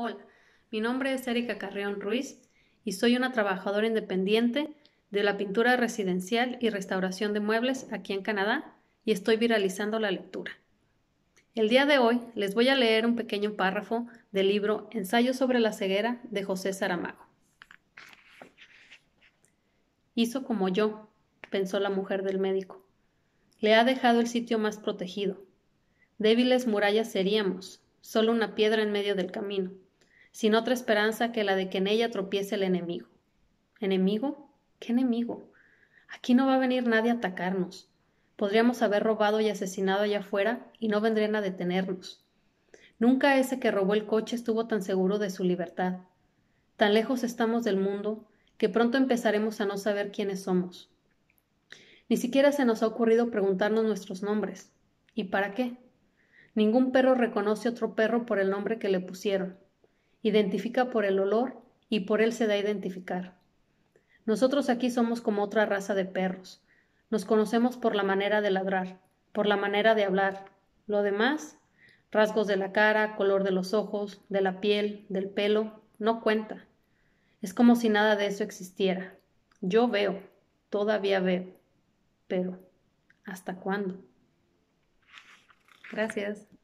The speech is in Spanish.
Hola, mi nombre es Erika Carreón Ruiz y soy una trabajadora independiente de la pintura residencial y restauración de muebles aquí en Canadá y estoy viralizando la lectura. El día de hoy les voy a leer un pequeño párrafo del libro Ensayo sobre la ceguera de José Saramago. Hizo como yo, pensó la mujer del médico. Le ha dejado el sitio más protegido. Débiles murallas seríamos, solo una piedra en medio del camino sin otra esperanza que la de que en ella tropiece el enemigo. ¿Enemigo? ¿Qué enemigo? Aquí no va a venir nadie a atacarnos. Podríamos haber robado y asesinado allá afuera y no vendrían a detenernos. Nunca ese que robó el coche estuvo tan seguro de su libertad. Tan lejos estamos del mundo que pronto empezaremos a no saber quiénes somos. Ni siquiera se nos ha ocurrido preguntarnos nuestros nombres. ¿Y para qué? Ningún perro reconoce otro perro por el nombre que le pusieron identifica por el olor y por él se da a identificar. Nosotros aquí somos como otra raza de perros. Nos conocemos por la manera de ladrar, por la manera de hablar. Lo demás, rasgos de la cara, color de los ojos, de la piel, del pelo, no cuenta. Es como si nada de eso existiera. Yo veo, todavía veo, pero ¿hasta cuándo? Gracias.